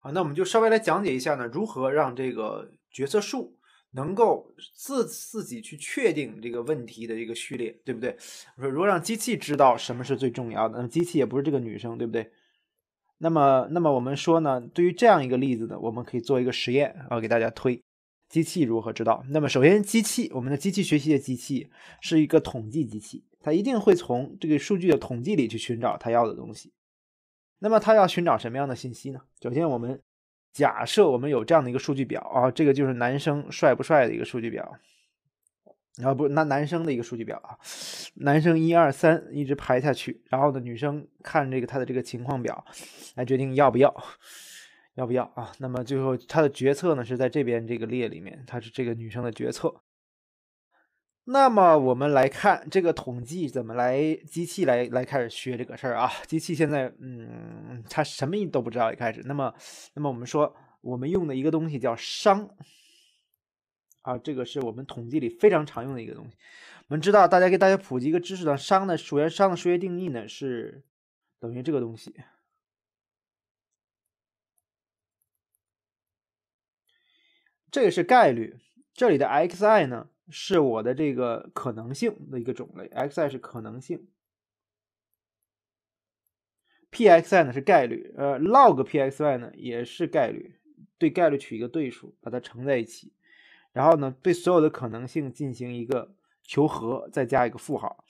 好，那我们就稍微来讲解一下呢，如何让这个决策树能够自自己去确定这个问题的一个序列，对不对？我说，如果让机器知道什么是最重要的，那机器也不是这个女生，对不对？那么，那么我们说呢，对于这样一个例子呢，我们可以做一个实验啊，给大家推。机器如何知道？那么首先，机器，我们的机器学习的机器是一个统计机器，它一定会从这个数据的统计里去寻找它要的东西。那么它要寻找什么样的信息呢？首先，我们假设我们有这样的一个数据表啊，这个就是男生帅不帅的一个数据表，然后不，那男生的一个数据表啊，男生一二三一直排下去，然后呢，女生看这个他的这个情况表来决定要不要。要不要啊？那么最后他的决策呢是在这边这个列里面，他是这个女生的决策。那么我们来看这个统计怎么来，机器来来开始学这个事儿啊。机器现在嗯，它什么都不知道一开始。那么那么我们说，我们用的一个东西叫商啊，这个是我们统计里非常常用的一个东西。我们知道，大家给大家普及一个知识呢，商呢，首先商的数学定义呢是等于这个东西。这个是概率，这里的 x_i 呢是我的这个可能性的一个种类，x_i 是可能性，p_x_i 呢是概率，呃，log p_x_i 呢也是概率，对概率取一个对数，把它乘在一起，然后呢对所有的可能性进行一个求和，再加一个负号，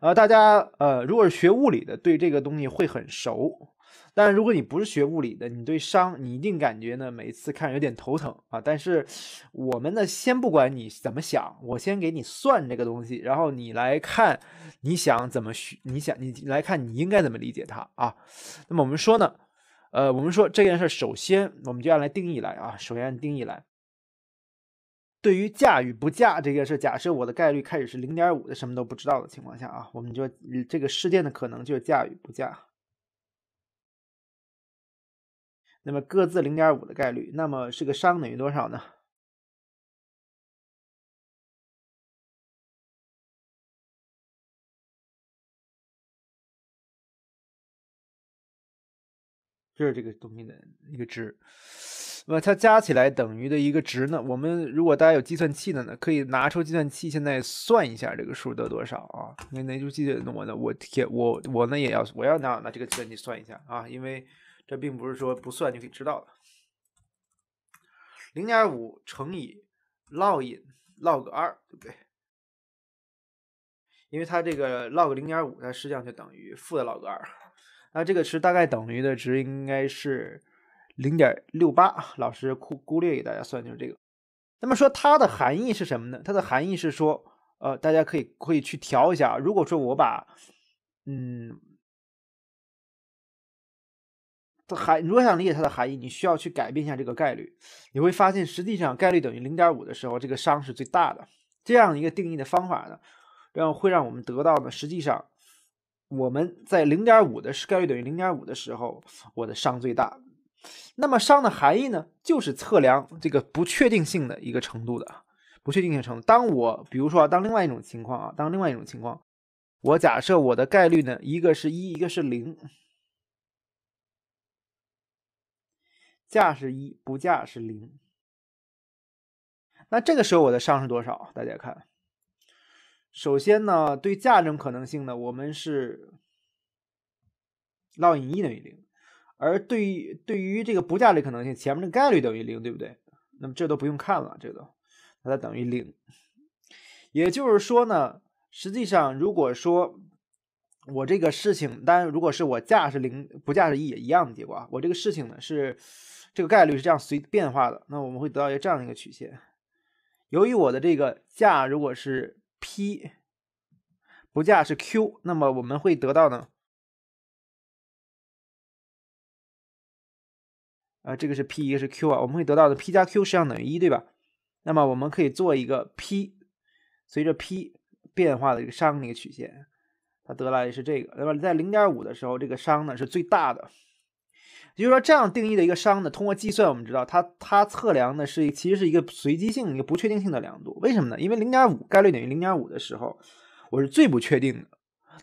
呃，大家呃如果是学物理的，对这个东西会很熟。但是如果你不是学物理的，你对商你一定感觉呢，每次看有点头疼啊。但是我们呢，先不管你怎么想，我先给你算这个东西，然后你来看，你想怎么学，你想你来看你应该怎么理解它啊。那么我们说呢，呃，我们说这件事，首先我们就要来定义来啊，首先按定义来。对于嫁与不嫁这个事，假设我的概率开始是零点五的，什么都不知道的情况下啊，我们就这个事件的可能就是嫁与不嫁。那么各自零点五的概率，那么这个商等于多少呢？就是这个东西的一个值。那么它加起来等于的一个值呢？我们如果大家有计算器的呢，可以拿出计算器，现在算一下这个数得多少啊？那那就记，那我呢，我天，我我呢也要我要拿拿这个计算器算一下啊，因为。这并不是说不算就可以知道的。零点五乘以 log in log 二，对不对？因为它这个 log 零点五，它实际上就等于负的 log 二，那这个值大概等于的值应该是零点六八，老师估估略给大家算就是这个。那么说它的含义是什么呢？它的含义是说，呃，大家可以可以去调一下，如果说我把，嗯。它含，如果想理解它的含义，你需要去改变一下这个概率，你会发现实际上概率等于零点五的时候，这个商是最大的。这样一个定义的方法呢，让会让我们得到呢，实际上我们在零点五的概率等于零点五的时候，我的商最大。那么商的含义呢，就是测量这个不确定性的一个程度的不确定性程度。当我比如说啊，当另外一种情况啊，当另外一种情况，我假设我的概率呢，一个是一，一个是零。价是一，不价是零。那这个时候我的上是多少？大家看，首先呢，对价这种可能性呢，我们是 l n 一等于零，而对于对于这个不价的可能性，前面的概率等于零，对不对？那么这都不用看了，这都它等于零。也就是说呢，实际上如果说我这个事情，当然如果是我价是零，不价是一，也一样的结果啊。我这个事情呢是。这个概率是这样随变化的，那我们会得到一个这样的一个曲线。由于我的这个价如果是 P，不价是 Q，那么我们会得到呢，啊，这个是 P，一个是 Q 啊，我们会得到的 P 加 Q 实际上等于一，对吧？那么我们可以做一个 P 随着 P 变化的一个商的一个曲线，它得来是这个，那么在零点五的时候，这个商呢是最大的。也就是说，这样定义的一个熵呢，通过计算我们知道，它它测量的是其实是一个随机性、一个不确定性的量度。为什么呢？因为零点五概率等于零点五的时候，我是最不确定的；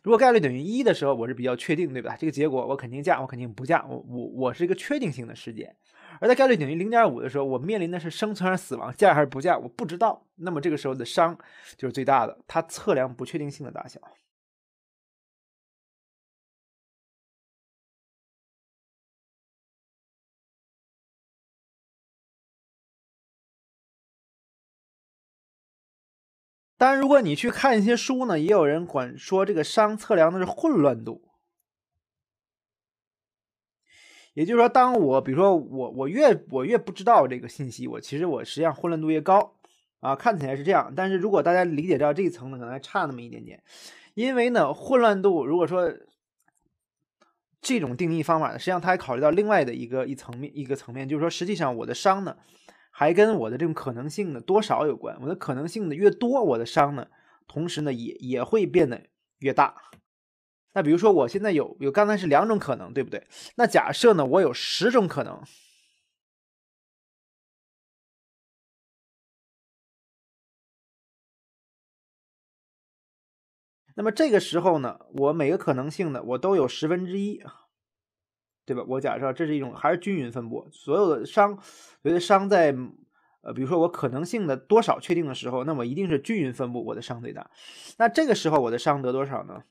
如果概率等于一的时候，我是比较确定，对吧？这个结果我肯定嫁，我肯定不嫁，我我我是一个确定性的事件。而在概率等于零点五的时候，我面临的是生存还是死亡，嫁还是不嫁，我不知道。那么这个时候的熵就是最大的，它测量不确定性的大小。但然，如果你去看一些书呢，也有人管说这个熵测量的是混乱度，也就是说，当我比如说我我越我越不知道这个信息，我其实我实际上混乱度越高啊，看起来是这样。但是如果大家理解到这一层呢，可能还差那么一点点，因为呢，混乱度如果说这种定义方法呢，实际上它还考虑到另外的一个一层面一个层面，就是说，实际上我的熵呢。还跟我的这种可能性的多少有关，我的可能性的越多，我的商呢，同时呢也也会变得越大。那比如说我现在有有刚才是两种可能，对不对？那假设呢我有十种可能，那么这个时候呢，我每个可能性呢，我都有十分之一。对吧？我假设这是一种还是均匀分布，所有的商，所有的商在呃，比如说我可能性的多少确定的时候，那么一定是均匀分布，我的商最大。那这个时候我的商得多少呢？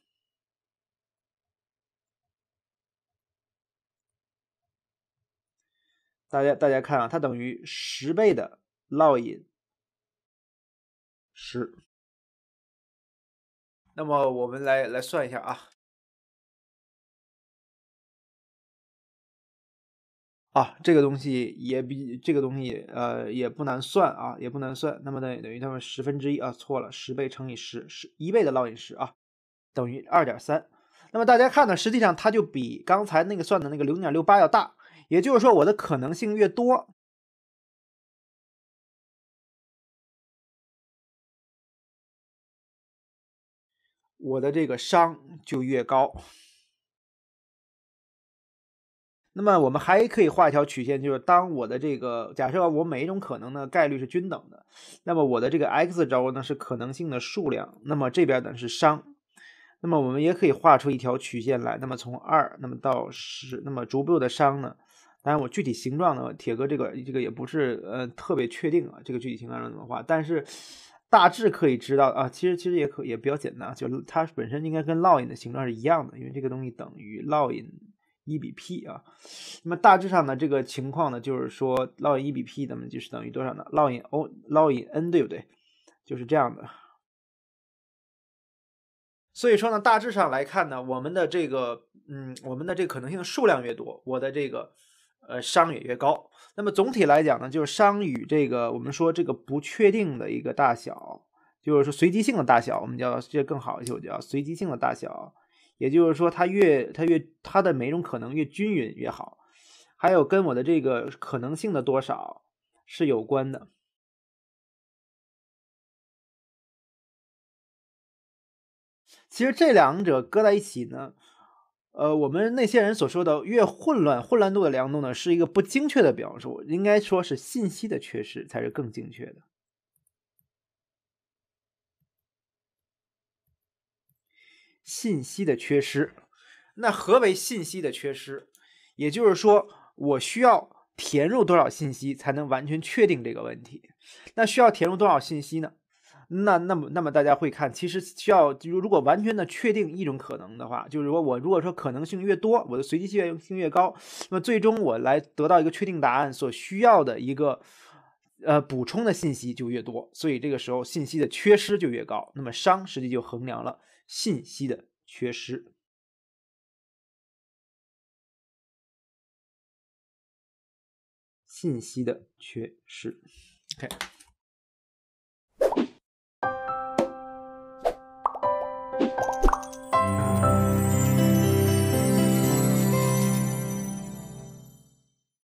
大家大家看啊，它等于十倍的 ln 十。那么我们来来算一下啊。啊，这个东西也比这个东西，呃，也不难算啊，也不难算。那么等等于它们十分之一啊，错了，十倍乘以十十，一倍的 l 印石十啊，等于二点三。那么大家看呢，实际上它就比刚才那个算的那个零点六八要大。也就是说，我的可能性越多，我的这个商就越高。那么我们还可以画一条曲线，就是当我的这个假设我每一种可能的概率是均等的，那么我的这个 x 轴呢是可能性的数量，那么这边呢是商，那么我们也可以画出一条曲线来。那么从二那么到十，那么逐步的商呢？当然我具体形状呢，铁哥这个这个也不是呃特别确定啊，这个具体形状怎么画，但是大致可以知道啊，其实其实也可也比较简单，就它本身应该跟 ln 的形状是一样的，因为这个东西等于 ln。一比 p 啊，那么大致上呢，这个情况呢，就是说 l n 一比 p，咱么就是等于多少呢 l n o l n n 对不对？就是这样的。所以说呢，大致上来看呢，我们的这个，嗯，我们的这个可能性数量越多，我的这个呃商也越高。那么总体来讲呢，就是商与这个我们说这个不确定的一个大小，就是说随机性的大小，我们叫这更好一些，我叫随机性的大小。也就是说，它越它越它的每种可能越均匀越好，还有跟我的这个可能性的多少是有关的。其实这两者搁在一起呢，呃，我们那些人所说的越混乱，混乱度的量度呢，是一个不精确的表述，应该说是信息的缺失才是更精确的。信息的缺失，那何为信息的缺失？也就是说，我需要填入多少信息才能完全确定这个问题？那需要填入多少信息呢？那那么那么大家会看，其实需要如果完全的确定一种可能的话，就是说我如果说可能性越多，我的随机性性越高，那么最终我来得到一个确定答案所需要的一个呃补充的信息就越多，所以这个时候信息的缺失就越高，那么熵实际就衡量了。信息的缺失，信息的缺失，OK。